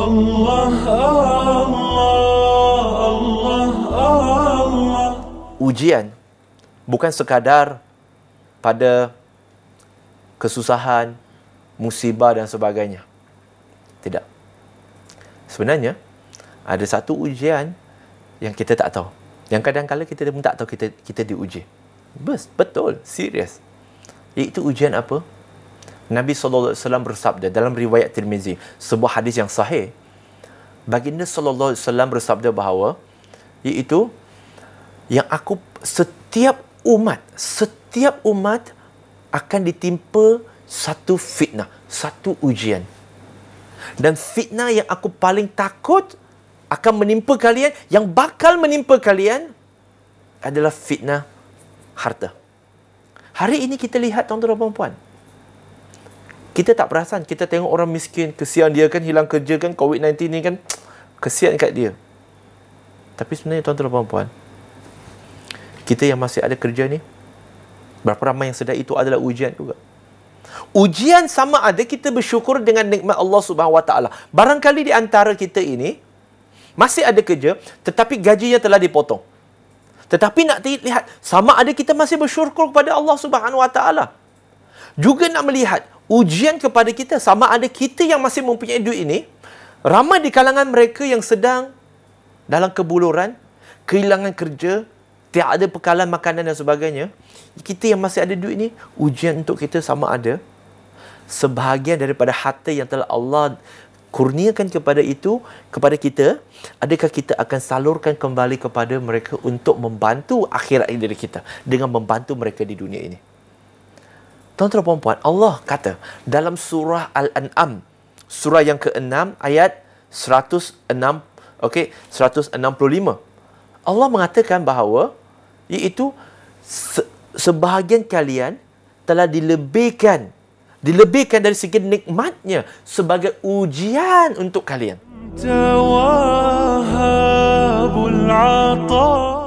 Allah, Allah, Allah, Ujian bukan sekadar pada kesusahan, musibah dan sebagainya. Tidak. Sebenarnya, ada satu ujian yang kita tak tahu. Yang kadang-kadang kita pun tak tahu kita kita diuji. Betul, serius. Iaitu ujian apa? Nabi saw bersabda dalam riwayat Tirmizi, sebuah hadis yang sahih. Baginda saw bersabda bahawa iaitu yang aku setiap umat, setiap umat akan ditimpa satu fitnah, satu ujian. Dan fitnah yang aku paling takut akan menimpa kalian, yang bakal menimpa kalian adalah fitnah harta. Hari ini kita lihat tuan-tuan dan puan-puan, kita tak perasan kita tengok orang miskin kesian dia kan hilang kerja kan covid-19 ni kan kesian kat dia tapi sebenarnya tuan-tuan dan puan-puan kita yang masih ada kerja ni berapa ramai yang sedar itu adalah ujian juga ujian sama ada kita bersyukur dengan nikmat Allah Subhanahu Wa Taala barangkali di antara kita ini masih ada kerja tetapi gajinya telah dipotong tetapi nak lihat sama ada kita masih bersyukur kepada Allah Subhanahu Wa Taala juga nak melihat ujian kepada kita sama ada kita yang masih mempunyai duit ini ramai di kalangan mereka yang sedang dalam kebuluran kehilangan kerja tiada ada pekalan makanan dan sebagainya kita yang masih ada duit ini ujian untuk kita sama ada sebahagian daripada harta yang telah Allah kurniakan kepada itu kepada kita adakah kita akan salurkan kembali kepada mereka untuk membantu akhirat diri kita dengan membantu mereka di dunia ini Tuan-tuan dan puan Allah kata dalam surah Al-An'am, surah yang ke-6 ayat 106, okey, 165. Allah mengatakan bahawa iaitu se- sebahagian kalian telah dilebihkan dilebihkan dari segi nikmatnya sebagai ujian untuk kalian. Tawahabul 'ata'